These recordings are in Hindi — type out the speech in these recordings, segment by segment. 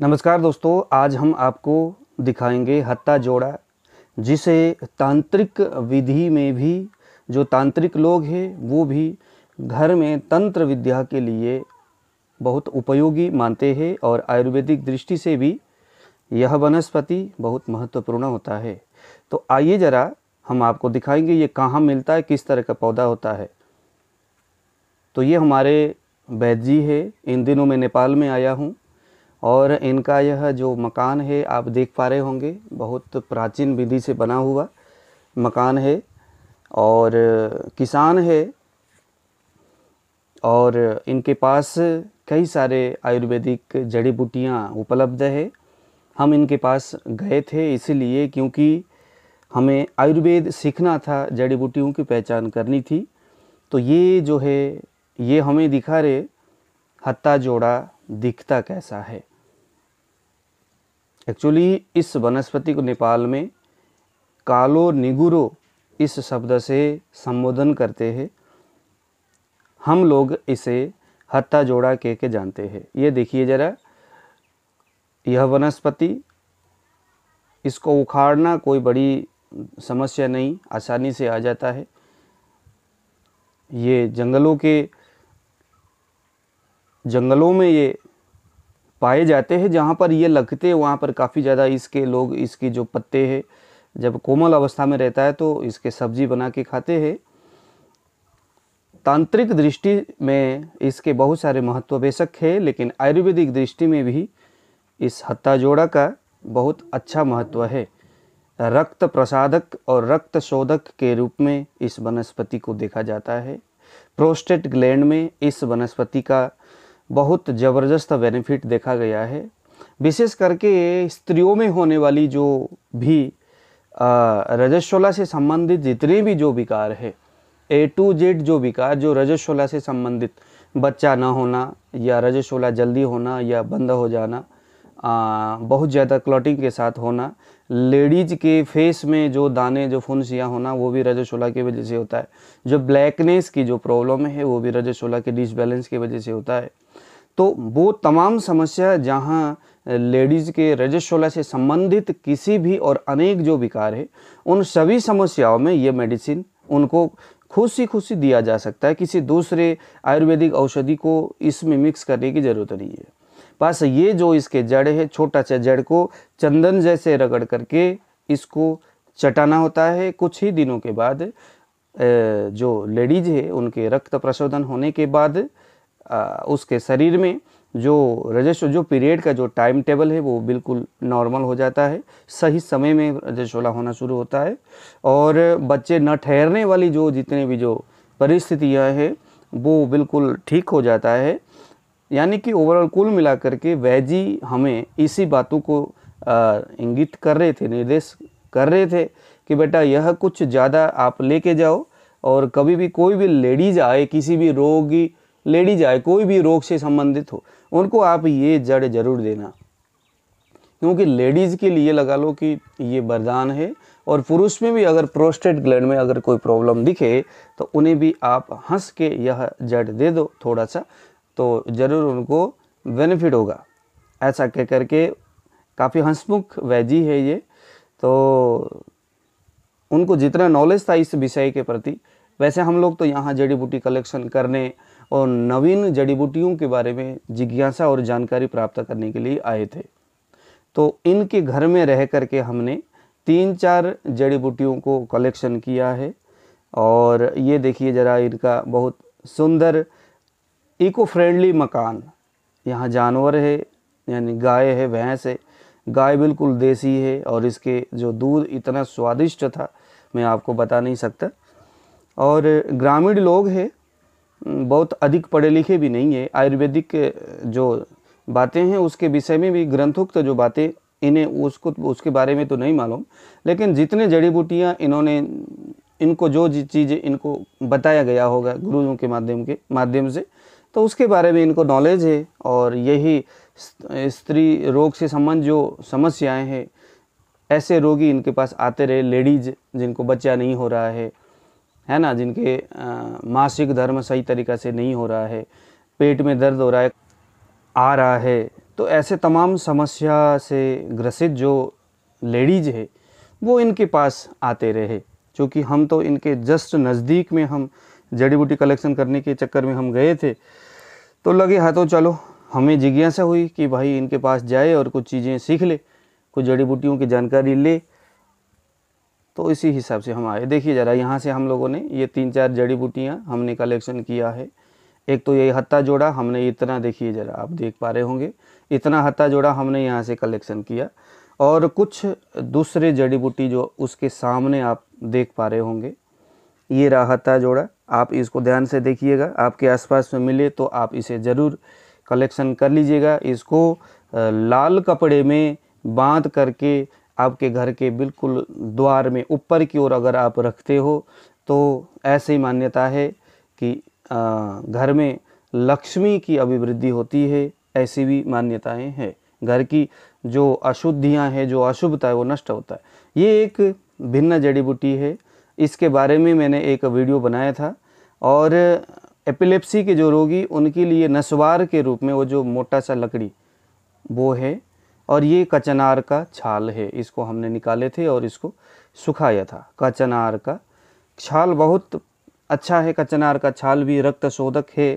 नमस्कार दोस्तों आज हम आपको दिखाएंगे हत्ता जोड़ा जिसे तांत्रिक विधि में भी जो तांत्रिक लोग हैं वो भी घर में तंत्र विद्या के लिए बहुत उपयोगी मानते हैं और आयुर्वेदिक दृष्टि से भी यह वनस्पति बहुत महत्वपूर्ण होता है तो आइए ज़रा हम आपको दिखाएंगे ये कहाँ मिलता है किस तरह का पौधा होता है तो ये हमारे वैद्य जी है इन दिनों मैं नेपाल में आया हूँ और इनका यह जो मकान है आप देख पा रहे होंगे बहुत प्राचीन विधि से बना हुआ मकान है और किसान है और इनके पास कई सारे आयुर्वेदिक जड़ी बूटियाँ उपलब्ध है हम इनके पास गए थे इसलिए क्योंकि हमें आयुर्वेद सीखना था जड़ी बूटियों की पहचान करनी थी तो ये जो है ये हमें दिखा रहे हत्ता जोड़ा दिखता कैसा है एक्चुअली इस वनस्पति को नेपाल में कालो निगुरो इस शब्द से संबोधन करते हैं हम लोग इसे हत्ता जोड़ा कह के जानते हैं ये देखिए जरा यह वनस्पति इसको उखाड़ना कोई बड़ी समस्या नहीं आसानी से आ जाता है ये जंगलों के जंगलों में ये पाए जाते हैं जहाँ पर ये लगते हैं वहाँ पर काफ़ी ज़्यादा इसके लोग इसके जो पत्ते हैं जब कोमल अवस्था में रहता है तो इसके सब्जी बना के खाते हैं तांत्रिक दृष्टि में इसके बहुत सारे महत्व बेशक है लेकिन आयुर्वेदिक दृष्टि में भी इस हत्ता जोड़ा का बहुत अच्छा महत्व है रक्त प्रसादक और रक्त शोधक के रूप में इस वनस्पति को देखा जाता है प्रोस्टेट ग्लैंड में इस वनस्पति का बहुत ज़बरदस्त बेनिफिट देखा गया है विशेष करके स्त्रियों में होने वाली जो भी रजस्वला से संबंधित जितने भी जो विकार है ए टू जेड जो विकार जो रजस्वला से संबंधित बच्चा ना होना या रजस्वला जल्दी होना या बंद हो जाना आ, बहुत ज़्यादा क्लॉटिंग के साथ होना लेडीज के फेस में जो दाने जो फुनसियाँ होना वो भी रजोशोला की वजह से होता है जो ब्लैकनेस की जो प्रॉब्लम है वो भी रजोशोला के डिसबैलेंस की वजह से होता है तो वो तमाम समस्या जहाँ लेडीज़ के रजस्वला से संबंधित किसी भी और अनेक जो विकार है उन सभी समस्याओं में ये मेडिसिन उनको खुशी खुशी दिया जा सकता है किसी दूसरे आयुर्वेदिक औषधि को इसमें मिक्स करने की ज़रूरत नहीं है बस ये जो इसके जड़ है छोटा सा जड़ को चंदन जैसे रगड़ करके इसको चटाना होता है कुछ ही दिनों के बाद जो लेडीज है उनके रक्त प्रशोधन होने के बाद उसके शरीर में जो रजस्व जो पीरियड का जो टाइम टेबल है वो बिल्कुल नॉर्मल हो जाता है सही समय में रजस्वला होना शुरू होता है और बच्चे न ठहरने वाली जो जितने भी जो परिस्थितियाँ हैं वो बिल्कुल ठीक हो जाता है यानी कि ओवरऑल कुल मिलाकर के वैजी हमें इसी बातों को इंगित कर रहे थे निर्देश कर रहे थे कि बेटा यह कुछ ज़्यादा आप लेके जाओ और कभी भी कोई भी लेडीज आए किसी भी रोगी लेडीज आए कोई भी रोग से संबंधित हो उनको आप ये जड़ जरूर देना क्योंकि लेडीज़ के लिए लगा लो कि ये वरदान है और पुरुष में भी अगर प्रोस्टेट ग्लैंड में अगर कोई प्रॉब्लम दिखे तो उन्हें भी आप हंस के यह जड़ दे दो थोड़ा सा तो ज़रूर उनको बेनिफिट होगा ऐसा कह करके काफ़ी हंसमुख वैजी है ये तो उनको जितना नॉलेज था इस विषय के प्रति वैसे हम लोग तो यहाँ जड़ी बूटी कलेक्शन करने और नवीन जड़ी बूटियों के बारे में जिज्ञासा और जानकारी प्राप्त करने के लिए आए थे तो इनके घर में रह कर के हमने तीन चार जड़ी बूटियों को कलेक्शन किया है और ये देखिए ज़रा इनका बहुत सुंदर इको फ्रेंडली मकान यहाँ जानवर है यानी गाय है भैंस है गाय बिल्कुल देसी है और इसके जो दूध इतना स्वादिष्ट था मैं आपको बता नहीं सकता और ग्रामीण लोग हैं बहुत अधिक पढ़े लिखे भी नहीं है आयुर्वेदिक जो बातें हैं उसके विषय में भी ग्रंथोक्त जो बातें इन्हें उसको उसके बारे में तो नहीं मालूम लेकिन जितने जड़ी बूटियाँ इन्होंने इनको जो चीज़ें इनको बताया गया होगा गुरुओं के माध्यम के माध्यम से तो उसके बारे में इनको नॉलेज है और यही स्त्री रोग से संबंध जो समस्याएं हैं ऐसे रोगी इनके पास आते रहे लेडीज जिनको बच्चा नहीं हो रहा है है ना जिनके मासिक धर्म सही तरीक़ा से नहीं हो रहा है पेट में दर्द हो रहा है आ रहा है तो ऐसे तमाम समस्या से ग्रसित जो लेडीज है वो इनके पास आते रहे क्योंकि हम तो इनके जस्ट नज़दीक में हम जड़ी बूटी कलेक्शन करने के चक्कर में हम गए थे तो लगे हाथों चलो हमें जिज्ञासा हुई कि भाई इनके पास जाए और कुछ चीज़ें सीख ले कुछ जड़ी बूटियों की जानकारी ले तो इसी हिसाब से हम आए देखिए ज़रा यहाँ से हम लोगों ने ये तीन चार जड़ी बूटियाँ हमने कलेक्शन किया है एक तो ये हत्ता जोड़ा हमने इतना देखिए ज़रा आप देख पा रहे होंगे इतना हत्ता जोड़ा हमने यहाँ से कलेक्शन किया और कुछ दूसरे जड़ी बूटी जो उसके सामने आप देख पा रहे होंगे ये रहा हत्ता जोड़ा आप इसको ध्यान से देखिएगा आपके आसपास में मिले तो आप इसे ज़रूर कलेक्शन कर लीजिएगा इसको लाल कपड़े में बांध करके आपके घर के बिल्कुल द्वार में ऊपर की ओर अगर आप रखते हो तो ऐसी मान्यता है कि घर में लक्ष्मी की अभिवृद्धि होती है ऐसी भी मान्यताएं हैं घर की जो अशुद्धियां हैं जो अशुभता है वो नष्ट होता है ये एक भिन्न जड़ी बूटी है इसके बारे में मैंने एक वीडियो बनाया था और एपिलेप्सी के जो रोगी उनके लिए नसवार के रूप में वो जो मोटा सा लकड़ी वो है और ये कचनार का छाल है इसको हमने निकाले थे और इसको सुखाया था कचनार का छाल बहुत अच्छा है कचनार का छाल भी रक्त शोधक है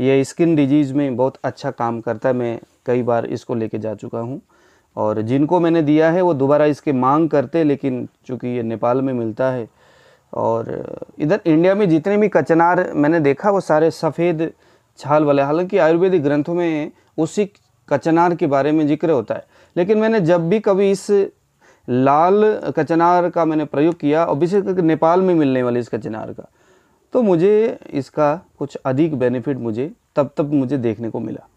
यह स्किन डिजीज़ में बहुत अच्छा काम करता है मैं कई बार इसको लेके जा चुका हूँ और जिनको मैंने दिया है वो दोबारा इसके मांग करते लेकिन चूँकि ये नेपाल में मिलता है और इधर इंडिया में जितने भी कचनार मैंने देखा वो सारे सफ़ेद छाल वाले हालांकि आयुर्वेदिक ग्रंथों में उसी कचनार के बारे में जिक्र होता है लेकिन मैंने जब भी कभी इस लाल कचनार का मैंने प्रयोग किया और विशेष करके नेपाल में मिलने वाले इस कचनार का तो मुझे इसका कुछ अधिक बेनिफिट मुझे तब तब मुझे देखने को मिला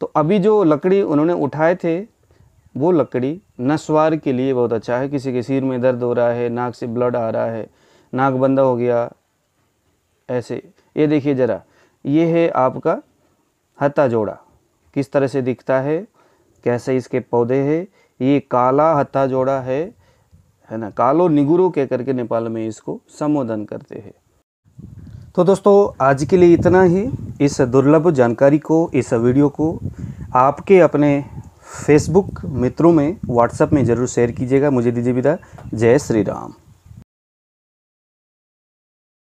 तो अभी जो लकड़ी उन्होंने उठाए थे वो लकड़ी नस्वार के लिए बहुत अच्छा है किसी के सिर में दर्द हो रहा है नाक से ब्लड आ रहा है नाक बंदा हो गया ऐसे ये देखिए ज़रा ये है आपका हत्ता जोड़ा किस तरह से दिखता है कैसे इसके पौधे हैं ये काला हत्था जोड़ा है है ना कालो निगुरो कह करके नेपाल में इसको संबोधन करते हैं तो दोस्तों आज के लिए इतना ही इस दुर्लभ जानकारी को इस वीडियो को आपके अपने फेसबुक मित्रों में व्हाट्सएप में ज़रूर शेयर कीजिएगा मुझे दीजिए विदा जय श्री राम